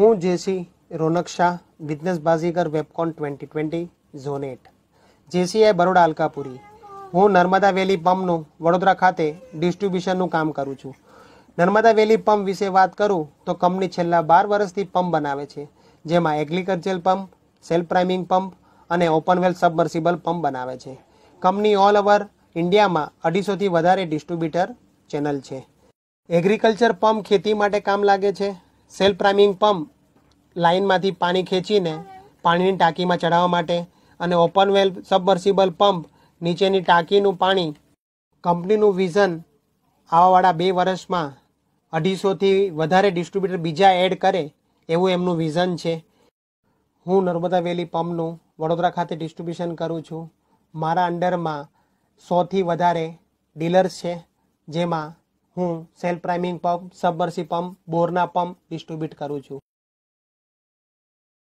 હું JC Ronak Shah business Baazigar webcon twenty twenty zone at JC JCI Baroda Alkapuri હું નર્મદા વેલી પંપનું વડોદરા ખાતે ડિસ્ટ્રીબ્યુશનનું કામ કરું છું નર્મદા વેલી પંપ વિશે વાત કરું તો કંપની છેલ્લા બાર વર્ષથી પંપ બનાવે છે જેમાં agriculture pump self priming pump અને ઓપન વેલ સબમર્સિબલ પંપ બનાવે છે કંપની ઓલ ઓવર ઇન્ડિયામાં અઢીસોથી વધારે ડિસ્ટ્રીબ્યુટર ચેનલ છે એગ્રીકલ્ચર પંપ ખેતી માટે કામ લાગે છે સેલ્ફ પ્રાઇમિંગ પંપ લાઇનમાંથી પાણી ખેંચીને પાણીની ટાંકીમાં ચડાવવા માટે અને ઓપન વેલ સબમર્સિબલ પંપ નીચેની ટાંકીનું પાણી કંપનીનું વિઝન આવાવાળા બે વર્ષમાં અઢીસોથી વધારે ડિસ્ટ્રીબ્યુટર બીજા એડ કરે એવું એમનું વિઝન છે હું નર્મદા વેલી પંપનું વડોદરા ખાતે ડિસ્ટ્રીબ્યુશન કરું છું મારા અંડરમાં સોથી વધારે ડીલર્સ છે જેમાં હું self priming pump submersible pump બોરના પંપ ડિસ્ટ્રીબ્યુટ કરું છું